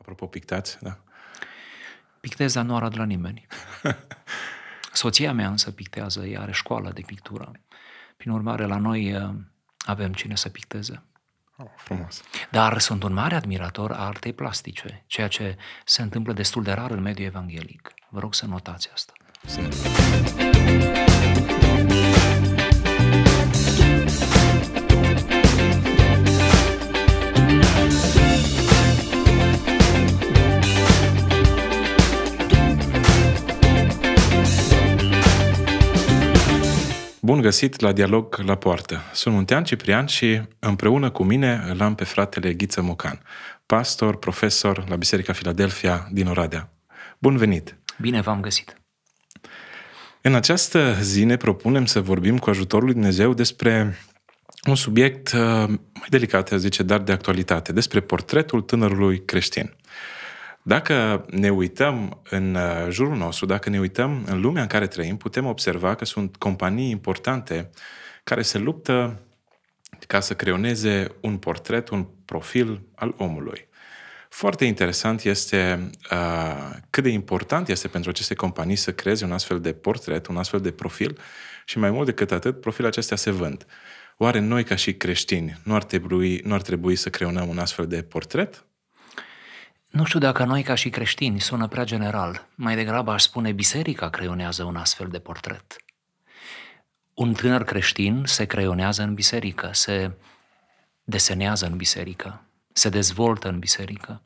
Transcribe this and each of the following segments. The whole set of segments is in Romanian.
Apropo, pictați, da? Pictez, dar nu arăt la nimeni. Soția mea însă pictează, ea are școală de pictură. Prin urmare, la noi ă, avem cine să picteze. Oh, frumos. Dar sunt un mare admirator a artei plastice, ceea ce se întâmplă destul de rar în mediul evanghelic. Vă rog să notați asta. Sim. Bun găsit la Dialog la Poartă. Sunt Muntean Ciprian și împreună cu mine îl am pe fratele Ghiță Mocan, pastor, profesor la Biserica Filadelfia din Oradea. Bun venit! Bine v-am găsit! În această zi ne propunem să vorbim cu ajutorul lui Dumnezeu despre un subiect uh, mai delicat, zice, dar de actualitate, despre portretul tânărului creștin. Dacă ne uităm în uh, jurul nostru, dacă ne uităm în lumea în care trăim, putem observa că sunt companii importante care se luptă ca să creoneze un portret, un profil al omului. Foarte interesant este uh, cât de important este pentru aceste companii să creeze un astfel de portret, un astfel de profil și mai mult decât atât, profilul acestea se vând. Oare noi ca și creștini nu ar trebui, nu ar trebui să creionăm un astfel de portret nu știu dacă noi ca și creștini sună prea general, mai degrabă aș spune biserica creionează un astfel de portret. Un tânăr creștin se creionează în biserică, se desenează în biserică, se dezvoltă în biserică.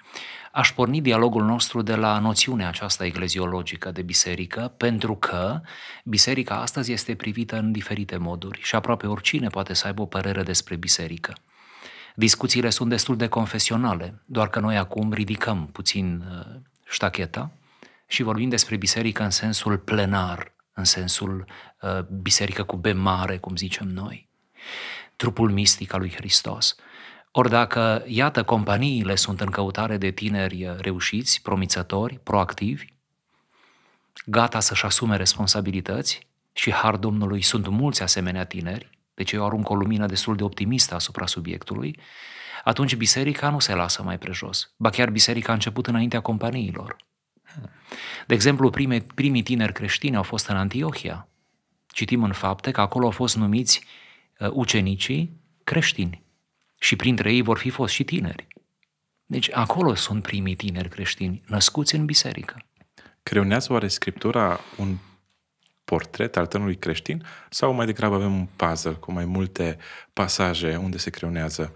Aș porni dialogul nostru de la noțiunea aceasta ecleziologică de biserică, pentru că biserica astăzi este privită în diferite moduri și aproape oricine poate să aibă o părere despre biserică. Discuțiile sunt destul de confesionale, doar că noi acum ridicăm puțin uh, ștacheta și vorbim despre biserică în sensul plenar, în sensul uh, biserică cu B mare, cum zicem noi, trupul mistic al lui Hristos. Ori dacă, iată, companiile sunt în căutare de tineri uh, reușiți, promițători, proactivi, gata să-și asume responsabilități, și har Domnului sunt mulți asemenea tineri, deci eu arunc o lumină destul de optimistă asupra subiectului, atunci biserica nu se lasă mai prejos. Ba chiar biserica a început înaintea companiilor. De exemplu, prime, primii tineri creștini au fost în Antiohia. Citim în fapte că acolo au fost numiți uh, ucenicii creștini și printre ei vor fi fost și tineri. Deci acolo sunt primii tineri creștini, născuți în biserică. Creunează oare Scriptura un portret al tânărului creștin sau mai degrabă avem un puzzle cu mai multe pasaje unde se creunează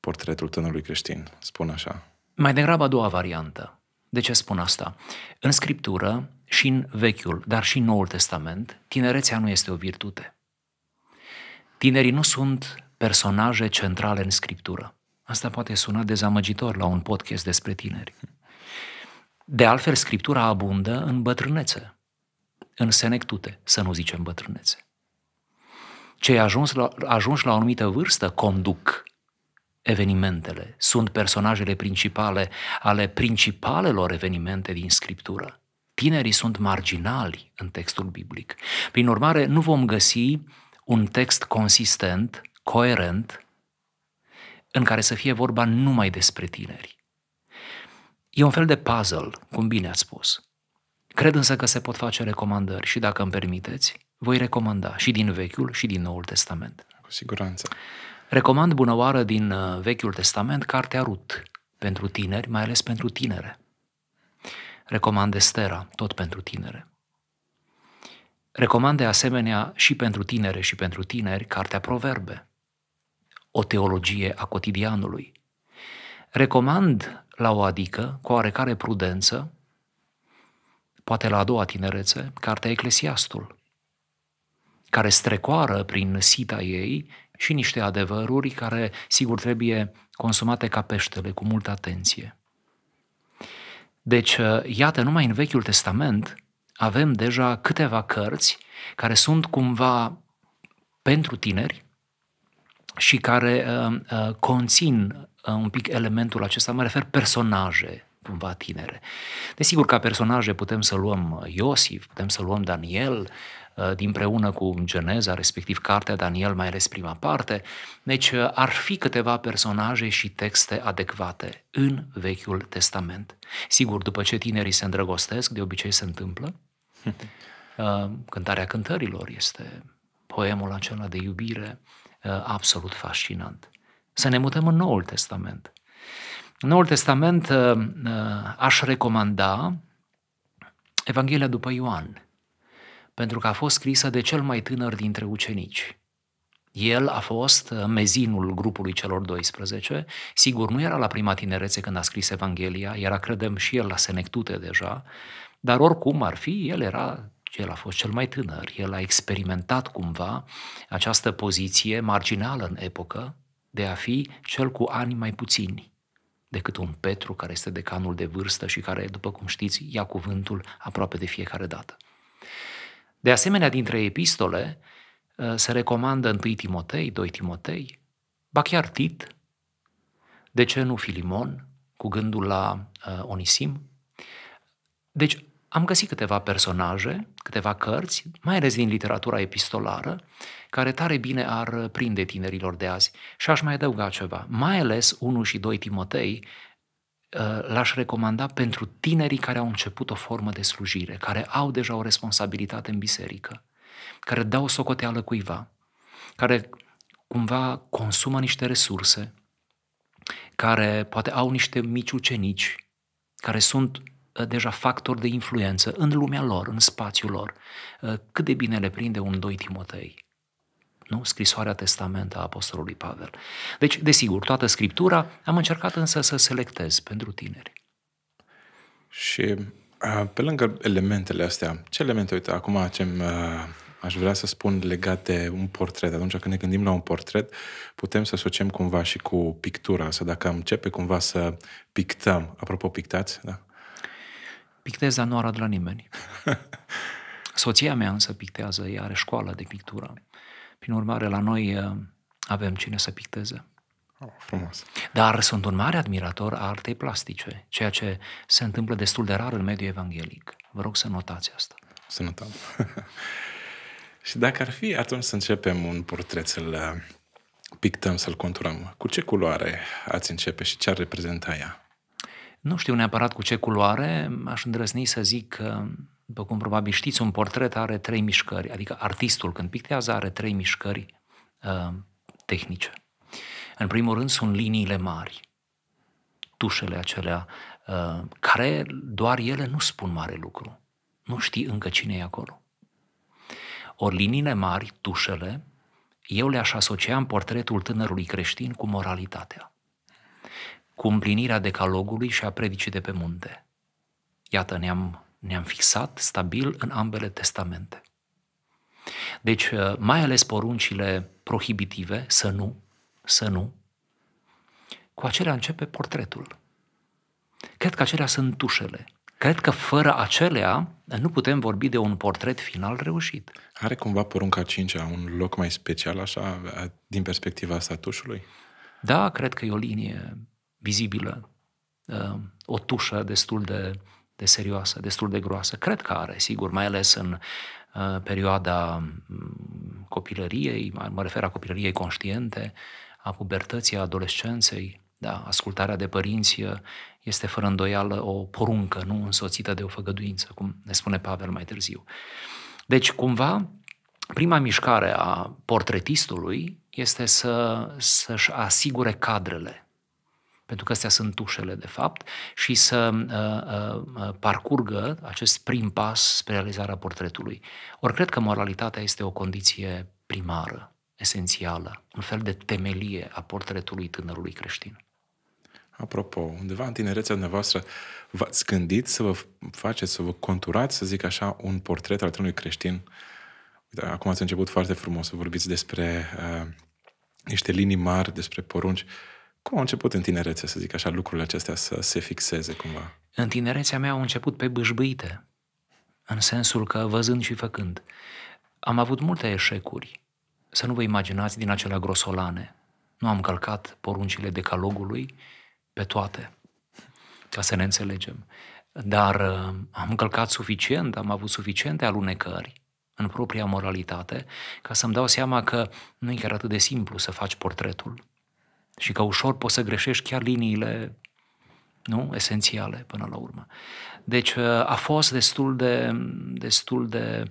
portretul tânărului creștin, spun așa. Mai degrabă a doua variantă. De ce spun asta? În Scriptură și în Vechiul, dar și în Noul Testament, tinerețea nu este o virtute. Tinerii nu sunt personaje centrale în Scriptură. Asta poate suna dezamăgitor la un podcast despre tineri. De altfel, Scriptura abundă în bătrânețe în senectute, să nu zicem bătrânețe. Cei la, ajunși la o anumită vârstă conduc evenimentele, sunt personajele principale ale principalelor evenimente din Scriptură. Tinerii sunt marginali în textul biblic. Prin urmare, nu vom găsi un text consistent, coerent, în care să fie vorba numai despre tineri. E un fel de puzzle, cum bine ați spus. Cred însă că se pot face recomandări și dacă îmi permiteți, voi recomanda și din Vechiul și din Noul Testament. Cu siguranță. Recomand oară din uh, Vechiul Testament cartea Rut, pentru tineri, mai ales pentru tinere. Recomand Estera, tot pentru tinere. Recomand de asemenea și pentru tinere și pentru tineri cartea Proverbe, o teologie a cotidianului. Recomand la o adică, cu oarecare prudență, poate la a doua tinerețe, cartea Eclesiastul, care strecoară prin sita ei și niște adevăruri care, sigur, trebuie consumate ca peștele, cu multă atenție. Deci, uh, iată, numai în Vechiul Testament avem deja câteva cărți care sunt cumva pentru tineri și care uh, uh, conțin uh, un pic elementul acesta, mă refer personaje, cumva tinere. Desigur, ca personaje putem să luăm uh, Iosif, putem să luăm Daniel, uh, dinpreună cu Geneza, respectiv cartea Daniel, mai ales prima parte. Deci uh, ar fi câteva personaje și texte adecvate în Vechiul Testament. Sigur, după ce tinerii se îndrăgostesc, de obicei se întâmplă. Cântarea cântărilor este poemul acela de iubire absolut fascinant. Să ne mutăm în Noul Testament. În Noul Testament uh, uh, aș recomanda Evanghelia după Ioan, pentru că a fost scrisă de cel mai tânăr dintre ucenici. El a fost uh, mezinul grupului celor 12. Sigur, nu era la prima tinerețe când a scris Evanghelia, era, credem, și el la senectute deja, dar oricum ar fi, el era el a fost cel mai tânăr, el a experimentat cumva această poziție marginală în epocă de a fi cel cu ani mai puțini decât un Petru care este decanul de vârstă și care, după cum știți, ia cuvântul aproape de fiecare dată. De asemenea, dintre epistole uh, se recomandă 1 Timotei, 2 Timotei, ba chiar Tit, de ce nu Filimon, cu gândul la uh, Onisim? Deci, am găsit câteva personaje, câteva cărți, mai ales din literatura epistolară, care tare bine ar prinde tinerilor de azi. Și aș mai adăuga ceva, mai ales 1 și 2 Timotei, uh, l-aș recomanda pentru tinerii care au început o formă de slujire, care au deja o responsabilitate în biserică, care dau socoteală cuiva, care cumva consumă niște resurse, care poate au niște mici ucenici, care sunt Uh, deja factori de influență în lumea lor, în spațiul lor. Uh, cât de bine le prinde un doi Timotei, nu? Scrisoarea testament a Apostolului Pavel. Deci, desigur, toată scriptura am încercat însă să selectez pentru tineri. Și pe lângă elementele astea, ce elemente, uite, acum ce aș vrea să spun legat de un portret. Atunci când ne gândim la un portret, putem să asociem cumva și cu pictura, să dacă am începe cumva să pictăm, apropo pictați, da? Pictez, dar nu arată la nimeni. Soția mea însă pictează, ea are școală de pictură. Prin urmare, la noi uh, avem cine să picteze. Oh, frumos. Dar sunt un mare admirator a artei plastice, ceea ce se întâmplă destul de rar în mediul evanghelic. Vă rog să notați asta. Să notăm. Și dacă ar fi atunci să începem un portret, să-l uh, pictăm, să-l conturăm, cu ce culoare ați începe și ce ar reprezenta ea? Nu știu neapărat cu ce culoare, aș îndrăzni să zic că, după cum probabil știți, un portret are trei mișcări, adică artistul când pictează are trei mișcări uh, tehnice. În primul rând sunt liniile mari, tușele acelea, uh, care doar ele nu spun mare lucru. Nu știi încă cine e acolo. Ori liniile mari, tușele, eu le-aș asocia în portretul tânărului creștin cu moralitatea cu împlinirea decalogului și a predicii de pe munte. Iată, ne-am, ne-am fixat stabil în ambele testamente. Deci, uh, mai ales poruncile prohibitive, să nu, să nu, cu acelea începe portretul. Cred că acelea sunt tușele. Cred că fără acelea uh, nu putem vorbi de un portret final reușit. Are cumva porunca 5 un loc mai special așa, uh, din perspectiva statușului? Da, cred că e o linie vizibilă, uh, o tușă destul de, de serioasă, destul de groasă. Cred că are, sigur, mai ales în uh, perioada mm, copilăriei, mă refer la copilăriei conștiente, a pubertății, a adolescenței, da, ascultarea de părinți uh, este fără îndoială o poruncă, nu însoțită de o făgăduință, cum ne spune Pavel mai târziu. Deci, cumva, prima mișcare a portretistului este să, să-și asigure cadrele, pentru că astea sunt ușele, de fapt, și să uh, uh, uh parcurgă acest prim pas spre realizarea portretului. Ori cred că moralitatea este o condiție primară, esențială, un fel de temelie a portretului tânărului creștin. Apropo, undeva în tinerețea dumneavoastră v-ați gândit să vă faceți, să vă conturați, să zic așa, un portret al tânărului creștin? Uite, acum ați început foarte frumos să vorbiți despre uh, niște linii mari, despre porunci. Uh, cum au început în tinerețe, să zic așa, lucrurile acestea să se fixeze cumva? În tinerețea mea au început pe bâșbâite, în sensul că văzând și făcând. Am avut multe eșecuri, să nu vă imaginați din acelea grosolane. Nu am călcat poruncile decalogului pe toate, ca să ne înțelegem. Dar uh, am călcat suficient, am avut suficiente alunecări în propria moralitate, ca să-mi dau seama că nu e chiar atât de simplu să faci portretul și că ușor poți să greșești chiar liniile nu? esențiale până la urmă. Deci uh, a fost destul de, destul de,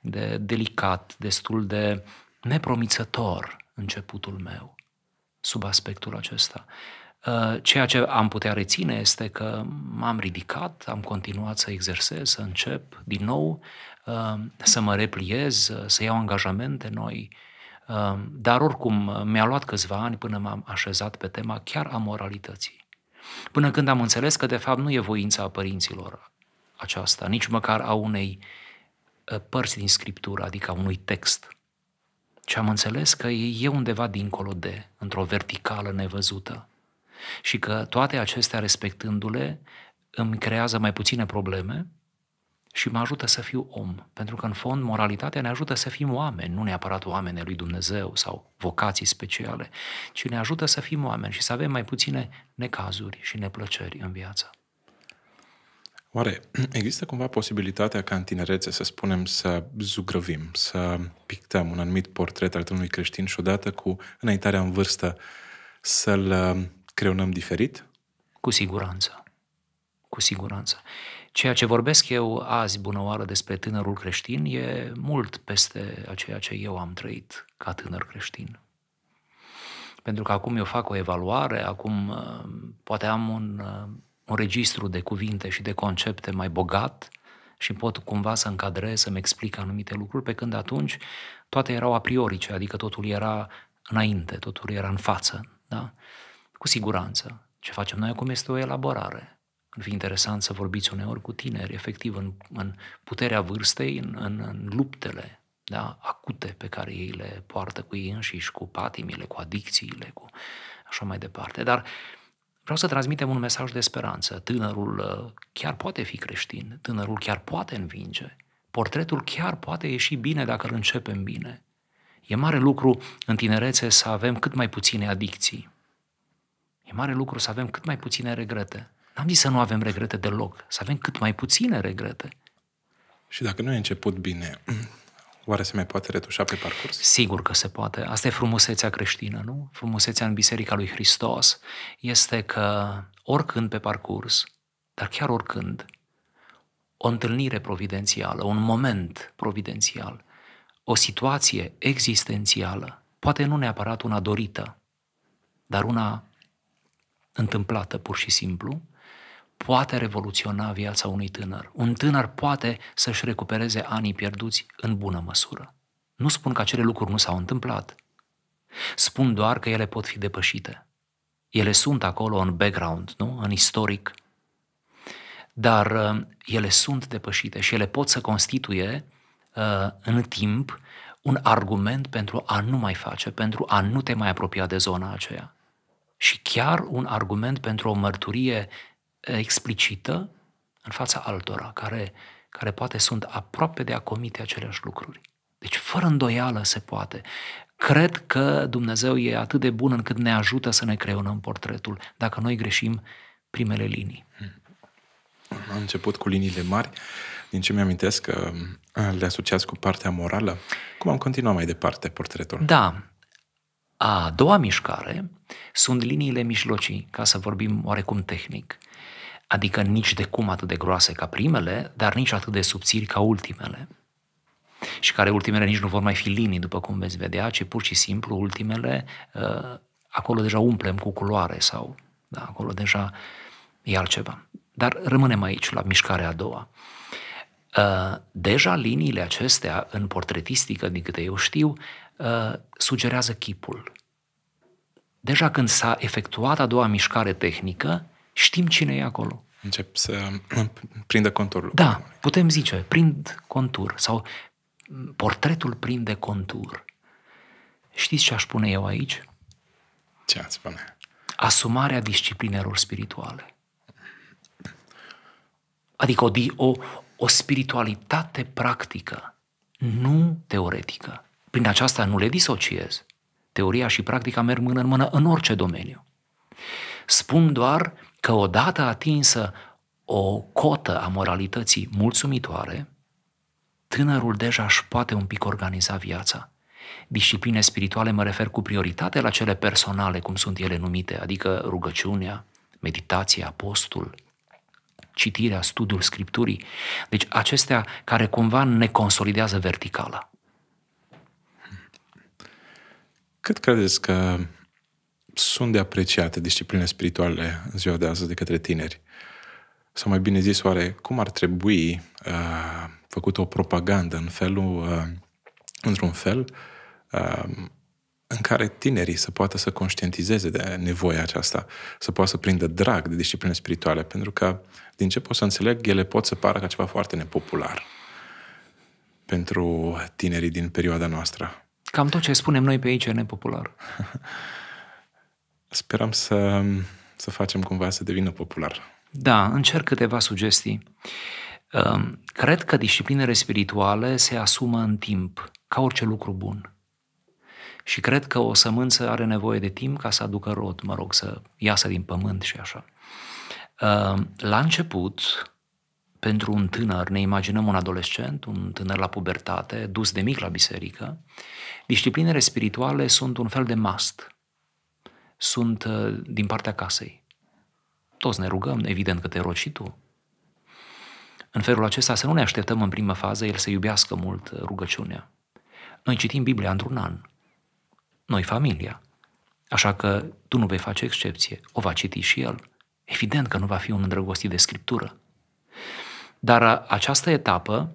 de delicat, destul de nepromițător începutul meu sub aspectul acesta. Uh, ceea ce am putea reține este că m-am ridicat, am continuat să exersez, să încep din nou, uh, să mă repliez, să iau angajamente noi, dar oricum mi-a luat câțiva ani până m-am așezat pe tema chiar a moralității. Până când am înțeles că de fapt nu e voința părinților aceasta, nici măcar a unei ă, părți din scriptură, adică a unui text. Și am înțeles că e undeva dincolo de, într-o verticală nevăzută. Și că toate acestea respectându-le îmi creează mai puține probleme, și mă ajută să fiu om. Pentru că, în fond, moralitatea ne ajută să fim oameni, nu neapărat oameni lui Dumnezeu sau vocații speciale, ci ne ajută să fim oameni și să avem mai puține necazuri și neplăceri în viață. Oare există cumva posibilitatea ca în tinerețe, să spunem, să zugrăvim, să pictăm un anumit portret al unui creștin și odată cu înaintarea în vârstă să-l uh, creionăm diferit? Cu siguranță. Cu siguranță. Ceea ce vorbesc eu azi, bună oară, despre tânărul creștin e mult peste ceea ce eu am trăit ca tânăr creștin. Pentru că acum eu fac o evaluare, acum uh, poate am un, uh, un registru de cuvinte și de concepte mai bogat și pot cumva să încadrez, să-mi explic anumite lucruri, pe când atunci toate erau a priorice, adică totul era înainte, totul era în față. Da? Cu siguranță. Ce facem noi acum este o elaborare ar fi interesant să vorbiți uneori cu tineri, efectiv, în, în puterea vârstei, în, în, în luptele da, acute pe care ei le poartă cu ei înșiși, cu patimile, cu adicțiile, cu așa mai departe. Dar vreau să transmitem un mesaj de speranță. Tânărul uh, chiar poate fi creștin, tânărul chiar poate învinge, portretul chiar poate ieși bine dacă îl începem bine. E mare lucru în tinerețe să avem cât mai puține adicții. E mare lucru să avem cât mai puține regrete. N-am zis să nu avem regrete deloc, să avem cât mai puține regrete. Și dacă nu e început bine, oare se mai poate retușa pe parcurs? Sigur că se poate. Asta e frumusețea creștină, nu? Frumusețea în Biserica lui Hristos este că oricând pe parcurs, dar chiar oricând, o întâlnire providențială, un moment providențial, o situație existențială, poate nu neapărat una dorită, dar una întâmplată pur și simplu, poate revoluționa viața unui tânăr. Un tânăr poate să-și recupereze anii pierduți în bună măsură. Nu spun că acele lucruri nu s-au întâmplat. Spun doar că ele pot fi depășite. Ele sunt acolo în background, nu? în istoric, dar uh, ele sunt depășite și ele pot să constituie uh, în timp un argument pentru a nu mai face, pentru a nu te mai apropia de zona aceea. Și chiar un argument pentru o mărturie explicită în fața altora, care, care poate sunt aproape de a comite aceleași lucruri. Deci, fără îndoială se poate. Cred că Dumnezeu e atât de bun încât ne ajută să ne creionăm portretul, dacă noi greșim primele linii. Am hmm. început cu liniile mari. Din ce mi-amintesc că uh, le asociați cu partea morală. Cum am continuat mai departe portretul? Da, a doua mișcare sunt liniile mijlocii, ca să vorbim oarecum tehnic. Adică nici de cum atât de groase ca primele, dar nici atât de subțiri ca ultimele. Și care ultimele nici nu vor mai fi linii, după cum veți vedea, ci pur și simplu ultimele, ă, acolo deja umplem cu culoare sau da, acolo deja e altceva. Dar rămânem aici, la mișcarea a doua. Ă, deja liniile acestea, în portretistică, din câte eu știu, Uh, sugerează chipul. Deja când s-a efectuat a doua mișcare tehnică, știm cine e acolo. Încep să prindă conturul. Da, putem zice, prind contur sau portretul prinde contur. Știți ce aș pune eu aici? Ce ați spune? Asumarea disciplinelor spirituale. Adică o, o, o spiritualitate practică, nu teoretică. Prin aceasta nu le disociez. Teoria și practica merg mână în mână în orice domeniu. Spun doar că odată atinsă o cotă a moralității mulțumitoare, tânărul deja își poate un pic organiza viața. Discipline spirituale mă refer cu prioritate la cele personale, cum sunt ele numite, adică rugăciunea, meditația, postul, citirea, studiul scripturii. Deci acestea care cumva ne consolidează verticala. Cât credeți că sunt de apreciate disciplinele spirituale în ziua de azi de către tineri? Sau mai bine zis, oare cum ar trebui uh, făcută o propagandă în felul, uh, într-un fel, uh, în care tinerii să poată să conștientizeze de nevoia aceasta, să poată să prindă drag de discipline spirituale, pentru că, din ce pot să înțeleg, ele pot să pară ca ceva foarte nepopular pentru tinerii din perioada noastră. Cam tot ce spunem noi pe aici e nepopular. Sperăm să, să facem cumva să devină popular. Da, încerc câteva sugestii. Ehm, cred că disciplinele spirituale se asumă în timp, ca orice lucru bun. Și cred că o sămânță are nevoie de timp ca să aducă rod, mă rog, să iasă din pământ și așa. Ehm, la început, pentru un tânăr, ne imaginăm un adolescent, un tânăr la pubertate, dus de mic la biserică, disciplinele spirituale sunt un fel de must. Sunt uh, din partea casei. Toți ne rugăm, evident că te rogi și tu. În felul acesta să nu ne așteptăm în primă fază el să iubească mult uh, rugăciunea. Noi citim Biblia într-un an. Noi familia. Așa că tu nu vei face excepție. O va citi și el. Evident că nu va fi un îndrăgostit de scriptură. Dar uh, această etapă,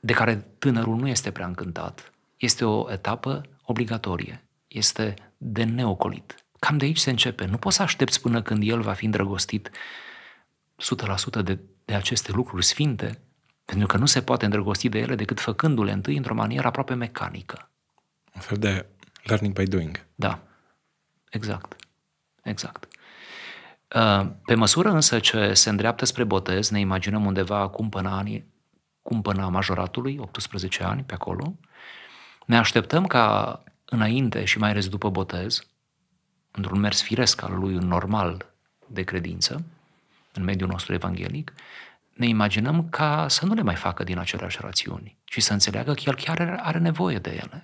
de care tânărul nu este prea încântat, este o etapă obligatorie, este de neocolit. Cam de aici se începe. Nu poți să aștepți până când el va fi îndrăgostit 100% de, de aceste lucruri sfinte, pentru că nu se poate îndrăgosti de ele decât făcându-le întâi într-o manieră aproape mecanică. Un fel de learning by doing. Da, exact. Exact. Pe măsură însă ce se îndreaptă spre botez, ne imaginăm undeva acum până, anii, cum până majoratului, 18 ani, pe acolo, ne așteptăm ca înainte și mai ales după botez, într-un mers firesc al lui normal de credință, în mediul nostru evanghelic, ne imaginăm ca să nu le mai facă din aceleași rațiuni, ci să înțeleagă că el chiar are nevoie de ele.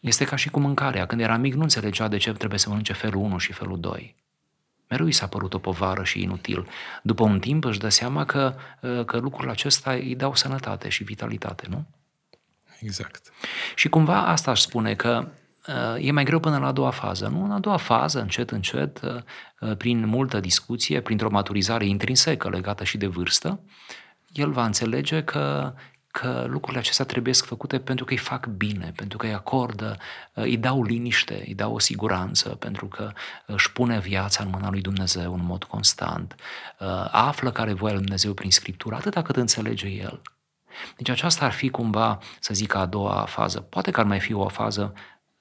Este ca și cu mâncarea. Când era mic, nu înțelegea de ce trebuie să mănânce felul 1 și felul 2. Mereu i s-a părut o povară și inutil. După un timp își dă seama că, ă, că lucrul acesta îi dau sănătate și vitalitate, nu? Exact. Și cumva asta aș spune că ă, e mai greu până la a doua fază. Nu, în a doua fază, încet, încet, ă, prin multă discuție, printr-o maturizare intrinsecă legată și de vârstă, el va înțelege că că lucrurile acestea trebuie să făcute pentru că îi fac bine, pentru că îi acordă, îi dau liniște, îi dau o siguranță, pentru că își pune viața în mâna lui Dumnezeu în mod constant, uh, află care voia lui Dumnezeu prin Scriptură, atâta cât înțelege el. Deci aceasta ar fi cumva, să zic, a doua fază. Poate că ar mai fi o fază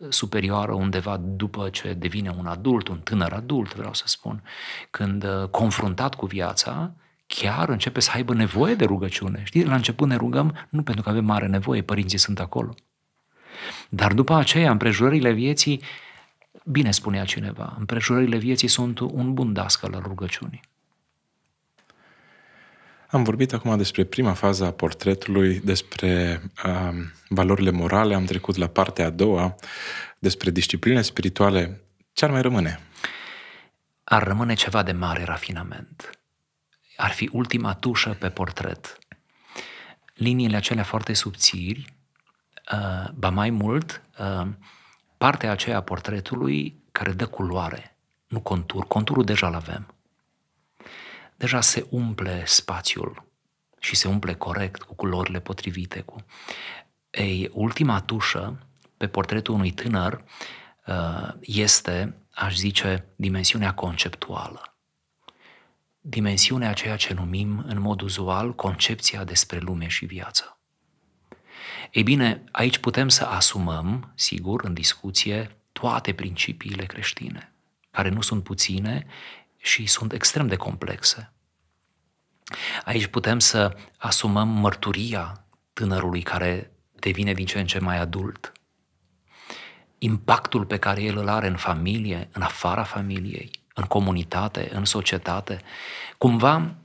superioară undeva după ce devine un adult, un tânăr adult, vreau să spun, când uh, confruntat cu viața, chiar începe să aibă nevoie de rugăciune. Știi, la început ne rugăm nu pentru că avem mare nevoie, părinții sunt acolo. Dar după aceea, împrejurările vieții, bine spunea cineva, împrejurările vieții sunt un bun dascăl al rugăciunii. Am vorbit acum despre prima fază a portretului, despre um, valorile morale, am trecut la partea a doua, despre discipline spirituale. Ce ar mai rămâne? Ar rămâne ceva de mare rafinament ar fi ultima tușă pe portret. Liniile acelea foarte subțiri, uh, ba mai mult, uh, partea aceea a portretului care dă culoare, nu contur. Conturul deja l-avem. Deja se umple spațiul și se umple corect, cu culorile potrivite. Cu... Ei, ultima tușă pe portretul unui tânăr uh, este, aș zice, dimensiunea conceptuală dimensiunea ceea ce numim în mod uzual concepția despre lume și viață. Ei bine, aici putem să asumăm, sigur, în discuție, toate principiile creștine, care nu sunt puține și sunt extrem de complexe. Aici putem să asumăm mărturia tânărului care devine din ce în ce mai adult, impactul pe care el îl are în familie, în afara familiei, în comunitate, în societate. Cumva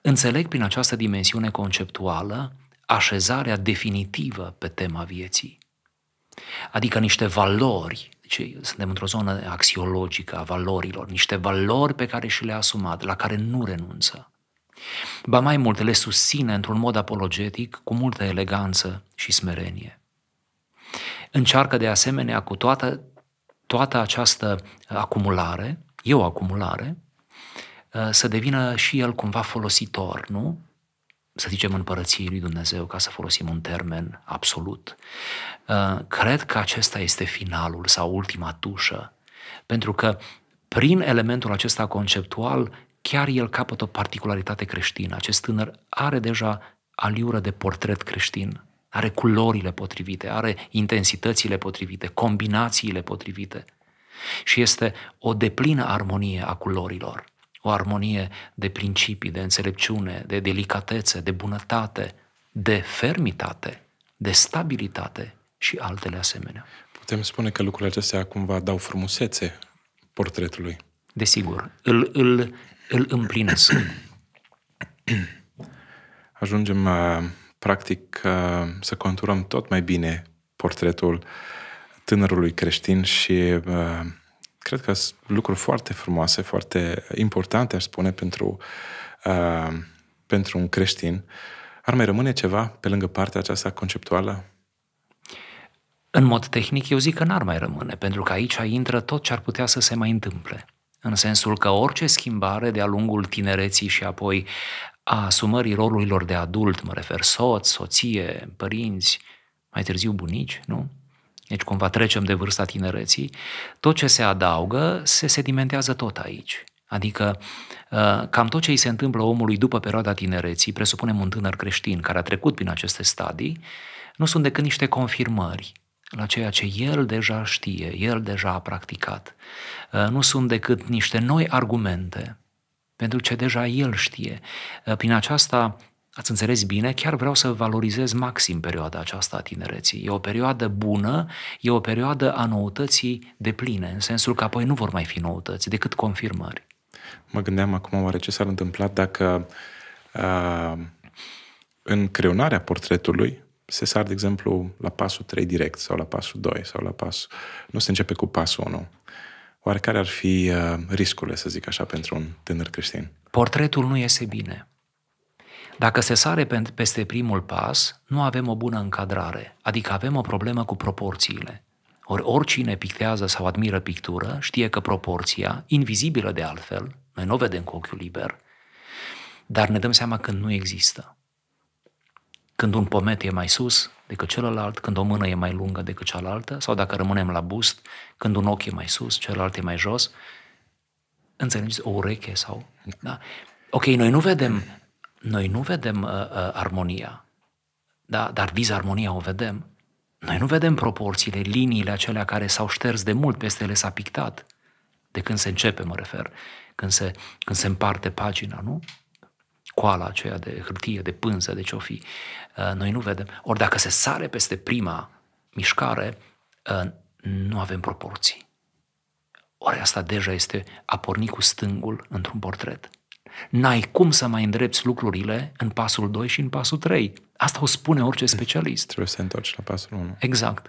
înțeleg prin această dimensiune conceptuală așezarea definitivă pe tema vieții. Adică niște valori, deci suntem într-o zonă axiologică a valorilor, niște valori pe care și le-a asumat, la care nu renunță. Ba mai mult, le susține într-un mod apologetic, cu multă eleganță și smerenie. Încearcă de asemenea cu toată, toată această acumulare e o acumulare, uh, să devină și el cumva folositor, nu? Să zicem împărăției lui Dumnezeu, ca să folosim un termen absolut. Uh, cred că acesta este finalul sau ultima tușă, pentru că prin elementul acesta conceptual, chiar el capătă o particularitate creștină. Acest tânăr are deja aliură de portret creștin, are culorile potrivite, are intensitățile potrivite, combinațiile potrivite – și este o deplină armonie a culorilor, o armonie de principii, de înțelepciune, de delicatețe, de bunătate, de fermitate, de stabilitate și altele asemenea. Putem spune că lucrurile acestea cumva dau frumusețe portretului. Desigur, îl, îl, îl împlinesc. Ajungem uh, practic uh, să conturăm tot mai bine portretul tânărului creștin și uh, cred că sunt lucruri foarte frumoase, foarte importante, aș spune, pentru, uh, pentru un creștin. Ar mai rămâne ceva pe lângă partea aceasta conceptuală? În mod tehnic, eu zic că n-ar mai rămâne, pentru că aici intră tot ce ar putea să se mai întâmple. În sensul că orice schimbare de-a lungul tinereții și apoi a asumării rolurilor de adult, mă refer soț, soție, părinți, mai târziu bunici, nu? deci cumva trecem de vârsta tinereții, tot ce se adaugă se sedimentează tot aici. Adică uh, cam tot ce îi se întâmplă omului după perioada tinereții, presupunem un tânăr creștin care a trecut prin aceste stadii, nu sunt decât niște confirmări la ceea ce el deja știe, el deja a practicat. Uh, nu sunt decât niște noi argumente pentru ce deja el știe. Uh, prin aceasta Ați înțeles bine? Chiar vreau să valorizez maxim perioada aceasta a tinereții. E o perioadă bună, e o perioadă a noutății de pline, în sensul că apoi nu vor mai fi noutăți, decât confirmări. Mă gândeam acum oare ce s-ar întâmpla dacă uh, în creonarea portretului se sar, de exemplu, la pasul 3 direct sau la pasul 2 sau la pasul... Nu se începe cu pasul 1. Oare care ar fi uh, riscurile, să zic așa, pentru un tânăr creștin? Portretul nu iese bine. Dacă se sare peste primul pas, nu avem o bună încadrare, adică avem o problemă cu proporțiile. Ori oricine pictează sau admiră pictură știe că proporția, invizibilă de altfel, noi nu o vedem cu ochiul liber, dar ne dăm seama când nu există. Când un pomet e mai sus decât celălalt, când o mână e mai lungă decât cealaltă, sau dacă rămânem la bust, când un ochi e mai sus, celălalt e mai jos, înțelegeți, o ureche sau... Da? Ok, noi nu vedem noi nu vedem uh, uh, armonia, da? dar disarmonia o vedem. Noi nu vedem proporțiile, liniile acelea care s-au șters de mult, peste ele s-a pictat. De când se începe, mă refer, când se, când se împarte pagina, nu? Coala aceea de hârtie, de pânză, de ce o fi. Uh, noi nu vedem. Ori dacă se sare peste prima mișcare, uh, nu avem proporții. Ori asta deja este a porni cu stângul într-un portret. N-ai cum să mai îndrepți lucrurile în pasul 2 și în pasul 3. Asta o spune orice deci specialist. Trebuie să întorci la pasul 1. Exact.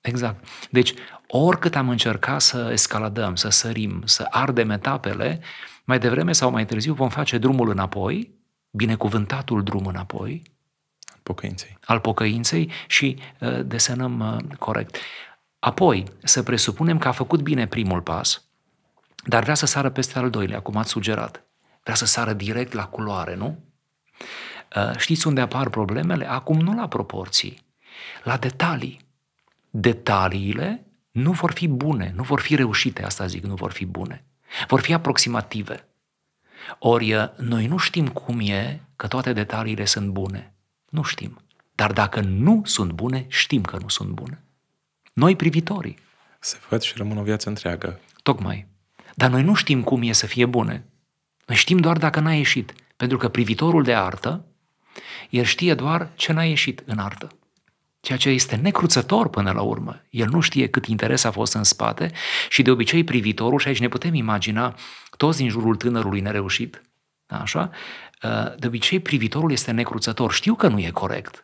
Exact. Deci, oricât am încercat să escaladăm, să sărim, să ardem etapele, mai devreme sau mai târziu vom face drumul înapoi, binecuvântatul drum înapoi, al pocăinței, al pocăinței și uh, desenăm uh, corect. Apoi, să presupunem că a făcut bine primul pas, dar vrea să sară peste al doilea, cum ați sugerat vrea să sară direct la culoare, nu? Uh, știți unde apar problemele? Acum nu la proporții, la detalii. Detaliile nu vor fi bune, nu vor fi reușite, asta zic, nu vor fi bune. Vor fi aproximative. Ori uh, noi nu știm cum e că toate detaliile sunt bune. Nu știm. Dar dacă nu sunt bune, știm că nu sunt bune. Noi privitorii. Se văd și rămân o viață întreagă. Tocmai. Dar noi nu știm cum e să fie bune. Noi știm doar dacă n-a ieșit, pentru că privitorul de artă, el știe doar ce n-a ieșit în artă. Ceea ce este necruțător până la urmă. El nu știe cât interes a fost în spate și de obicei privitorul, și aici ne putem imagina toți din jurul tânărului nereușit, da, așa, ă, de obicei privitorul este necruțător. Știu că nu e corect,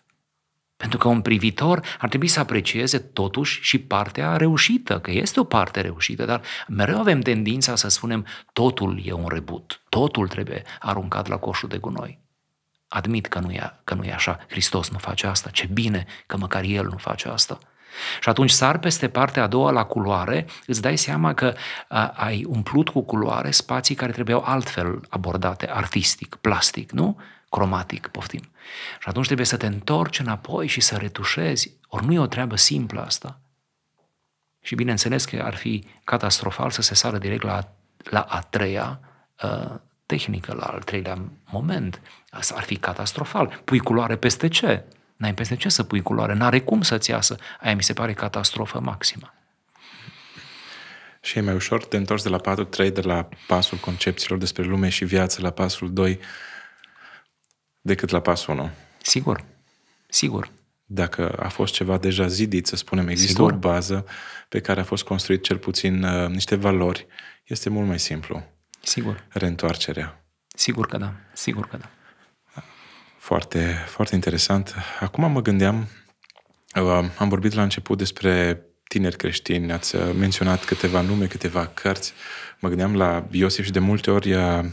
pentru că un privitor ar trebui să aprecieze totuși și partea reușită, că este o parte reușită, dar mereu avem tendința să spunem totul e un rebut, totul trebuie aruncat la coșul de gunoi. Admit că nu, e, că nu e așa, Hristos nu face asta, ce bine că măcar El nu face asta. Și atunci sar peste partea a doua la culoare, îți dai seama că a, ai umplut cu culoare spații care trebuiau altfel abordate, artistic, plastic, nu? cromatic, poftim. Și atunci trebuie să te întorci înapoi și să retușezi. Ori nu e o treabă simplă asta. Și bineînțeles că ar fi catastrofal să se sară direct la, la a treia uh, tehnică, la al treilea moment. Asta ar fi catastrofal. Pui culoare peste ce? N-ai peste ce să pui culoare, n-are cum să-ți iasă. Aia mi se pare catastrofă maximă. Și e mai ușor te întors de la 4-3, de la pasul concepțiilor despre lume și viață, la pasul 2, decât la pasul 1. Sigur, sigur. Dacă a fost ceva deja zidit, să spunem, există sigur. o bază pe care a fost construit cel puțin uh, niște valori, este mult mai simplu. Sigur. Reîntoarcerea. Sigur că da, sigur că da. Foarte, foarte interesant. Acum mă gândeam, uh, am vorbit la început despre tineri creștini, ați uh, menționat câteva nume, câteva cărți. Mă gândeam la Iosif și de multe ori uh,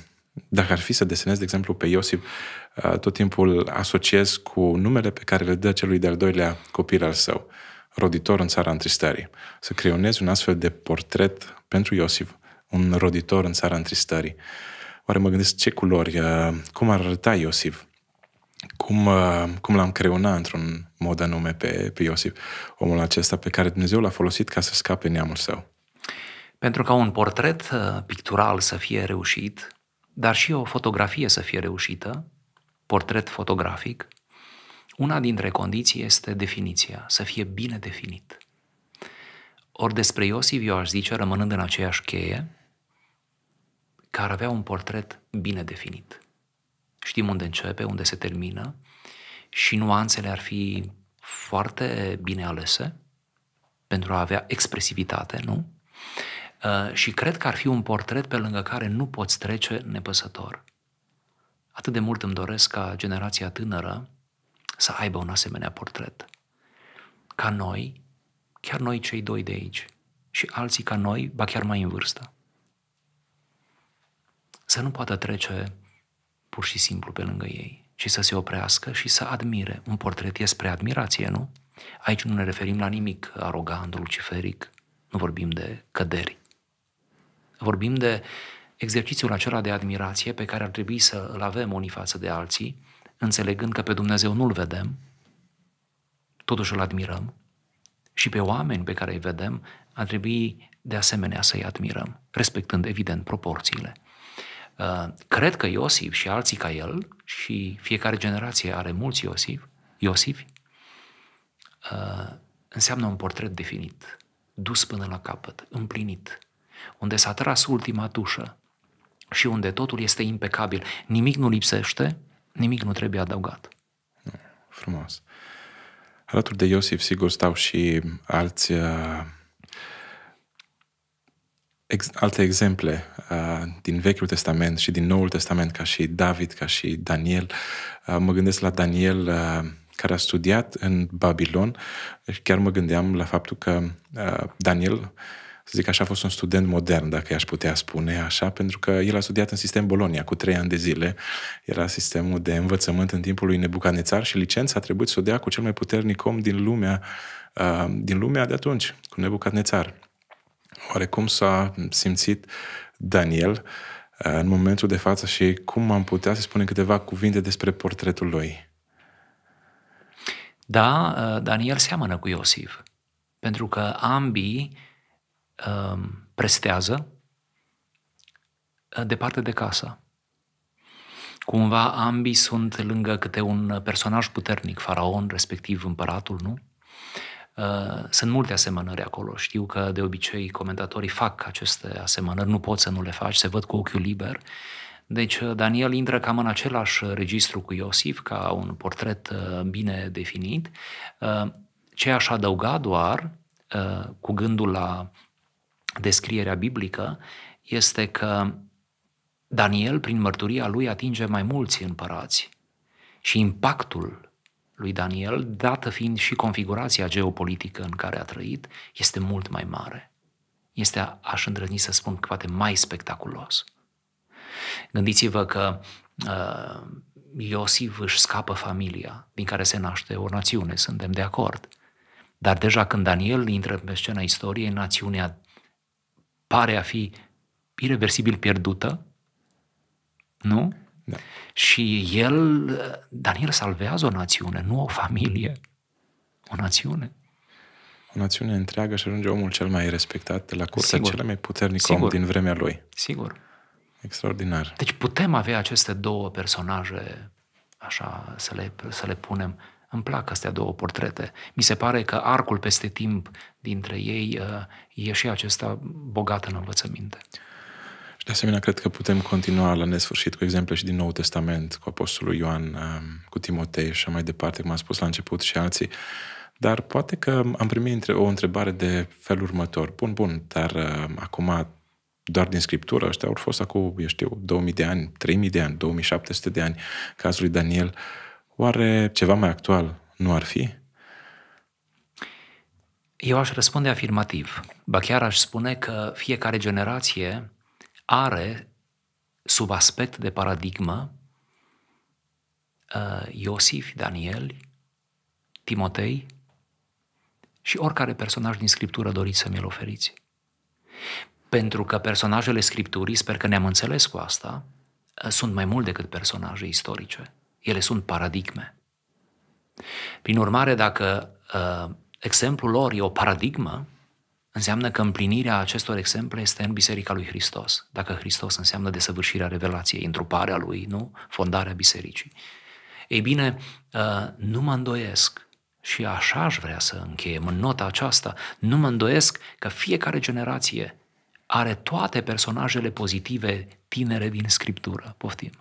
dacă ar fi să desenez, de exemplu, pe Iosif, uh, tot timpul asociez cu numele pe care le dă celui de-al doilea copil al său, roditor în țara întristării. Să creionez un astfel de portret pentru Iosif, un roditor în țara întristării. Oare mă gândesc ce culori, uh, cum ar arăta Iosif? Cum, uh, cum l-am creunat într-un mod anume pe, pe Iosif, omul acesta pe care Dumnezeu l-a folosit ca să scape neamul său? Pentru ca un portret pictural să fie reușit, dar și o fotografie să fie reușită, portret fotografic, una dintre condiții este definiția, să fie bine definit. Ori despre Iosif eu aș zice, rămânând în aceeași cheie, că ar avea un portret bine definit. Știm unde începe, unde se termină și nuanțele ar fi foarte bine alese pentru a avea expresivitate, nu? Uh, și cred că ar fi un portret pe lângă care nu poți trece nepăsător. Atât de mult îmi doresc ca generația tânără să aibă un asemenea portret. Ca noi, chiar noi cei doi de aici și alții ca noi, ba chiar mai în vârstă. Să nu poată trece pur și simplu pe lângă ei și să se oprească și să admire. Un portret e spre admirație, nu? Aici nu ne referim la nimic arogant, luciferic, nu vorbim de căderi. Vorbim de exercițiul acela de admirație pe care ar trebui să îl avem unii față de alții, înțelegând că pe Dumnezeu nu-L vedem, totuși îl admirăm și pe oameni pe care îi vedem ar trebui de asemenea să-i admirăm, respectând evident proporțiile. Uh, cred că Iosif și alții ca el, și fiecare generație are mulți Iosif, Iosif uh, înseamnă un portret definit, dus până la capăt, împlinit, unde s-a tras ultima tușă și unde totul este impecabil. Nimic nu lipsește, nimic nu trebuie adăugat. Frumos. Alături de Iosif, sigur, stau și alți, uh, ex, alte exemple uh, din Vechiul Testament și din Noul Testament, ca și David, ca și Daniel. Uh, mă gândesc la Daniel care a studiat în Babilon. Deci chiar mă gândeam la faptul că Daniel să zic așa, a fost un student modern, dacă i-aș putea spune așa, pentru că el a studiat în sistem Bolonia cu trei ani de zile. Era sistemul de învățământ în timpul lui Nebucanețar și licența a trebuit să o dea cu cel mai puternic om din lumea, uh, din lumea de atunci, cu Nebucanețar. Oarecum s-a simțit Daniel uh, în momentul de față și cum am putea să spunem câteva cuvinte despre portretul lui. Da, uh, Daniel seamănă cu Iosif, pentru că ambii Um, prestează uh, departe de casă. Cumva ambii sunt lângă câte un personaj puternic, faraon, respectiv împăratul, nu? Uh, sunt multe asemănări acolo. Știu că de obicei comentatorii fac aceste asemănări, nu pot să nu le faci, se văd cu ochiul liber. Deci uh, Daniel intră cam în același registru cu Iosif, ca un portret bine definit. Ce aș adăuga doar, cu gândul la descrierea biblică este că Daniel, prin mărturia lui, atinge mai mulți împărați. Și impactul lui Daniel, dată fiind și configurația geopolitică în care a trăit, este mult mai mare. Este, aș îndrăzni să spun, poate mai spectaculos. Gândiți-vă că uh, Iosif își scapă familia din care se naște o națiune, suntem de acord. Dar deja când Daniel intră pe scena istoriei, națiunea pare a fi irreversibil pierdută, nu? Da. Și el, Daniel salvează o națiune, nu o familie, o națiune. O națiune întreagă și ajunge omul cel mai respectat de la curtea cel mai puternic Sigur. om din vremea lui. Sigur. Extraordinar. Deci putem avea aceste două personaje, așa, să le, să le punem îmi plac astea două portrete. Mi se pare că arcul peste timp dintre ei uh, e și acesta bogat în învățăminte. Și de asemenea, cred că putem continua la nesfârșit cu exemple și din Noul Testament, cu Apostolul Ioan, um, cu Timotei și mai departe, cum am spus la început și alții. Dar poate că am primit o întrebare de felul următor. Bun, bun, dar um, acum doar din scriptură, ăștia au fost acum, eu știu, 2000 de ani, 3000 de ani, 2700 de ani, cazul lui Daniel. Uh, Oare ceva mai actual nu ar fi? Eu aș răspunde afirmativ. Ba chiar aș spune că fiecare generație are sub aspect de paradigmă uh, Iosif, Daniel, Timotei și oricare personaj din Scriptură doriți să mi-l oferiți. Pentru că personajele Scripturii, sper că ne-am înțeles cu asta, uh, sunt mai mult decât personaje istorice. Ele sunt paradigme. Prin urmare, dacă uh, exemplul lor e o paradigmă, înseamnă că împlinirea acestor exemple este în Biserica lui Hristos. Dacă Hristos înseamnă desăvârșirea revelației, întruparea lui, nu? Fondarea bisericii. Ei bine, uh, nu mă îndoiesc și așa aș vrea să încheiem în nota aceasta. Nu mă îndoiesc că fiecare generație are toate personajele pozitive tinere din Scriptură. Poftim.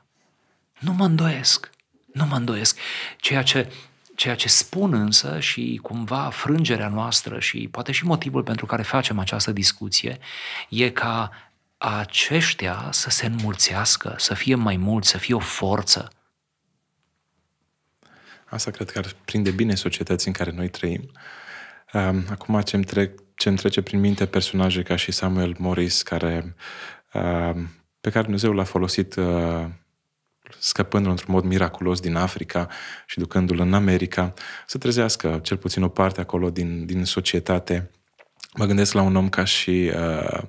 Nu mă îndoiesc. Nu mă îndoiesc. Ceea ce, ceea ce spun însă și cumva frângerea noastră și poate și motivul pentru care facem această discuție e ca aceștia să se înmulțească, să fie mai mulți, să fie o forță. Asta cred că ar prinde bine societății în care noi trăim. Acum ce-mi, trec, ce-mi trece prin minte personaje ca și Samuel Morris, care, pe care Dumnezeu l-a folosit uh, scăpându-l într-un mod miraculos din Africa și ducându-l în America, să trezească cel puțin o parte acolo din, din societate. Mă gândesc la un om ca și uh,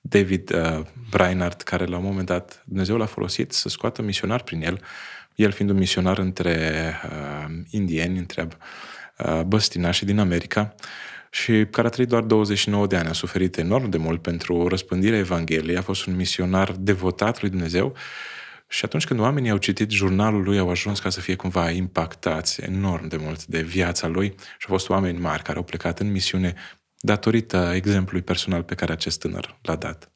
David uh, Brainard, care la un moment dat Dumnezeu l-a folosit să scoată misionar prin el, el fiind un misionar între uh, indieni, între uh, băstinașii din America, și care a trăit doar 29 de ani, a suferit enorm de mult pentru răspândirea Evangheliei, a fost un misionar devotat lui Dumnezeu și atunci când oamenii au citit jurnalul lui, au ajuns ca să fie cumva impactați enorm de mult de viața lui și au fost oameni mari care au plecat în misiune datorită exemplului personal pe care acest tânăr l-a dat.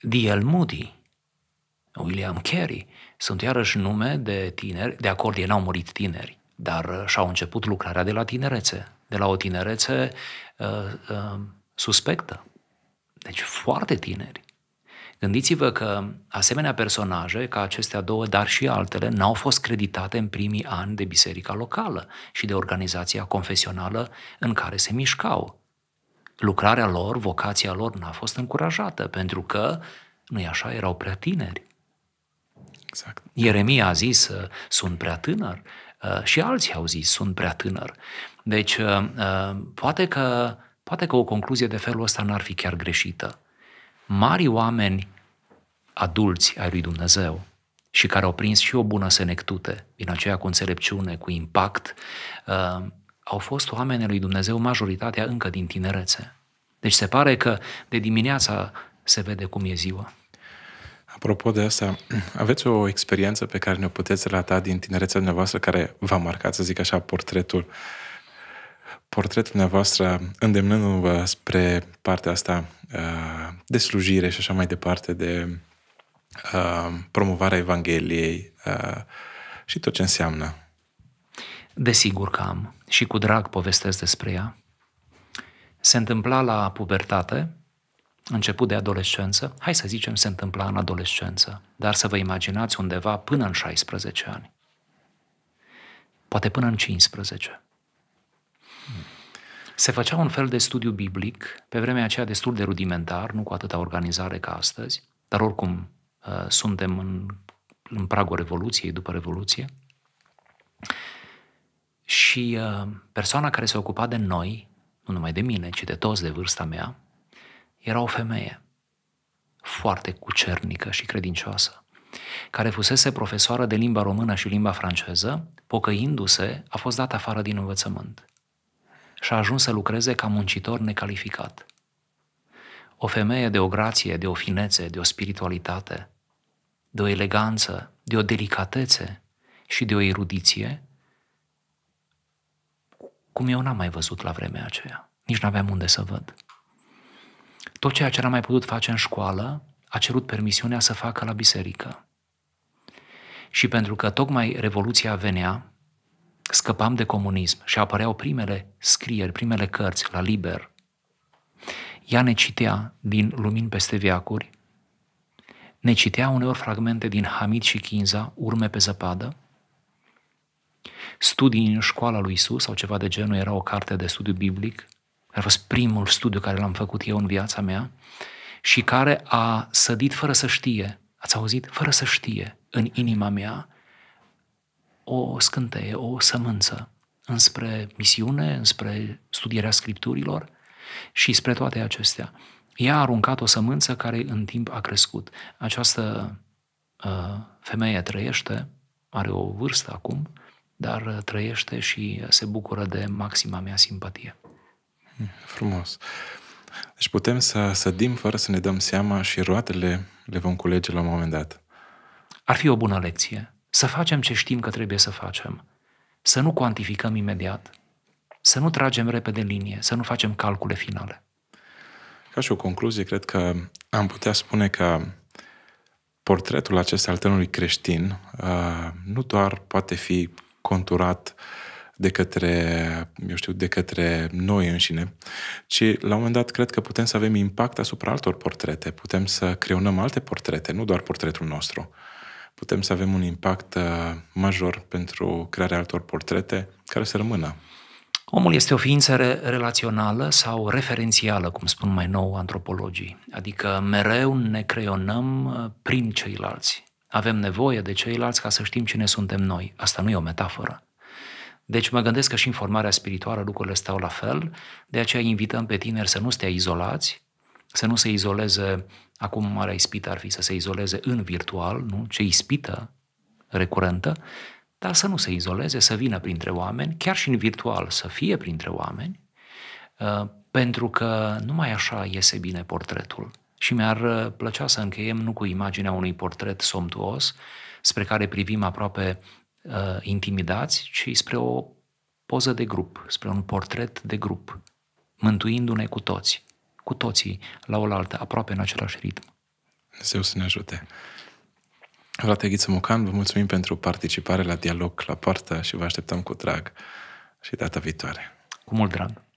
D.L. Moody, William Carey, sunt iarăși nume de tineri, de acord ei n-au murit tineri, dar uh, și-au început lucrarea de la tinerețe, de la o tinerețe uh, uh, suspectă. Deci foarte tineri. Gândiți-vă că asemenea personaje, ca acestea două, dar și altele, n-au fost creditate în primii ani de biserica locală și de organizația confesională în care se mișcau. Lucrarea lor, vocația lor n-a fost încurajată, pentru că, nu-i așa, erau prea tineri. Exact. Ieremia a zis, uh, sunt prea tânăr, uh, și alții au zis, sunt prea tânăr. Deci, uh, poate că, poate că o concluzie de felul ăsta n-ar fi chiar greșită mari oameni adulți ai lui Dumnezeu și care au prins și o bună senectute, din aceea cu înțelepciune, cu impact, uh, au fost oameni lui Dumnezeu, majoritatea încă din tinerețe. Deci se pare că de dimineața se vede cum e ziua. Apropo de asta, aveți o experiență pe care ne-o puteți relata din tinerețea dumneavoastră care v-a marcat, să zic așa, portretul uh, portretul dumneavoastră, îndemnându-vă spre partea asta uh, de slujire și așa mai departe, de uh, promovarea Evangheliei uh, și tot ce înseamnă. Desigur că am și cu drag povestesc despre ea. Se întâmpla la pubertate, început de adolescență, hai să zicem se întâmpla în adolescență, dar să vă imaginați undeva până în 16 ani. Poate până în 15. Se făcea un fel de studiu biblic, pe vremea aceea destul de rudimentar, nu cu atâta organizare ca astăzi, dar oricum uh, suntem în, în pragul Revoluției, după Revoluție. Și uh, persoana care se ocupa de noi, nu numai de mine, ci de toți de vârsta mea, era o femeie foarte cucernică și credincioasă, care fusese profesoară de limba română și limba franceză, pocăindu-se, a fost dată afară din învățământ și a ajuns să lucreze ca muncitor necalificat. O femeie de o grație, de o finețe, de o spiritualitate, de o eleganță, de o delicatețe și de o erudiție, cum eu n-am mai văzut la vremea aceea. Nici n-aveam unde să văd. Tot ceea ce n-am mai putut face în școală, a cerut permisiunea să facă la biserică. Și pentru că tocmai Revoluția venea, scăpam de comunism și apăreau primele scrieri, primele cărți la liber. Ea ne citea din Lumini peste viacuri, ne citea uneori fragmente din Hamid și Kinza, Urme pe zăpadă, studii în școala lui Isus sau ceva de genul, era o carte de studiu biblic, a fost primul studiu care l-am făcut eu în viața mea și care a sădit fără să știe, ați auzit? Fără să știe în inima mea o scânteie, o sămânță înspre misiune, înspre studierea scripturilor și spre toate acestea. Ea a aruncat o sămânță care în timp a crescut. Această uh, femeie trăiește, are o vârstă acum, dar trăiește și se bucură de maxima mea simpatie. Frumos. Deci putem să sădim fără să ne dăm seama și roatele le vom culege la un moment dat. Ar fi o bună lecție să facem ce știm că trebuie să facem. Să nu cuantificăm imediat. Să nu tragem repede linie. Să nu facem calcule finale. Ca și o concluzie, cred că am putea spune că portretul acesta al tânărului creștin uh, nu doar poate fi conturat de către, eu știu, de către noi înșine, ci la un moment dat cred că putem să avem impact asupra altor portrete, putem să creionăm alte portrete, nu doar portretul nostru putem să avem un impact uh, major pentru crearea altor portrete care să rămână. Omul este o ființă re- relațională sau referențială, cum spun mai nou antropologii, adică mereu ne creionăm uh, prin ceilalți. Avem nevoie de ceilalți ca să știm cine suntem noi. Asta nu e o metaforă. Deci mă gândesc că și în formarea spirituală lucrurile stau la fel, de aceea invităm pe tineri să nu stea izolați, să nu se izoleze, acum marea ispită ar fi să se izoleze în virtual, nu? ce ispită recurentă, dar să nu se izoleze, să vină printre oameni, chiar și în virtual, să fie printre oameni, uh, pentru că numai așa iese bine portretul. Și mi-ar uh, plăcea să încheiem nu cu imaginea unui portret somtuos, spre care privim aproape uh, intimidați, ci spre o poză de grup, spre un portret de grup, mântuindu-ne cu toți cu toții la oaltă, aproape în același ritm. Dumnezeu să ne ajute. Frate Ghiță Mocan, vă mulțumim pentru participare la dialog la poartă și vă așteptăm cu drag și data viitoare. Cu mult drag!